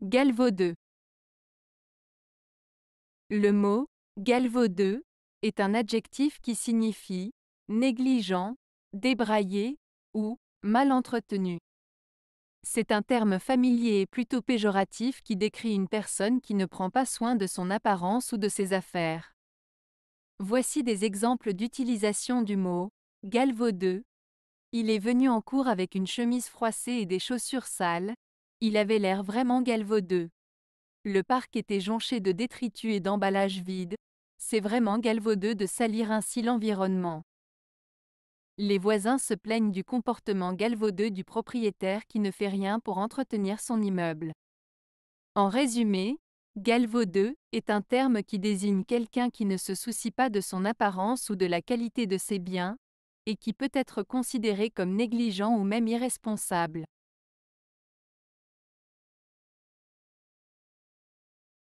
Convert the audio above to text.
Galvaudeux. Le mot galvaudeux est un adjectif qui signifie négligent, débraillé ou mal entretenu. C'est un terme familier et plutôt péjoratif qui décrit une personne qui ne prend pas soin de son apparence ou de ses affaires. Voici des exemples d'utilisation du mot galvaudeux. Il est venu en cours avec une chemise froissée et des chaussures sales, il avait l'air vraiment galvaudeux. Le parc était jonché de détritus et d'emballages vides. C'est vraiment galvaudeux de salir ainsi l'environnement. Les voisins se plaignent du comportement galvaudeux du propriétaire qui ne fait rien pour entretenir son immeuble. En résumé, galvaudeux est un terme qui désigne quelqu'un qui ne se soucie pas de son apparence ou de la qualité de ses biens, et qui peut être considéré comme négligent ou même irresponsable.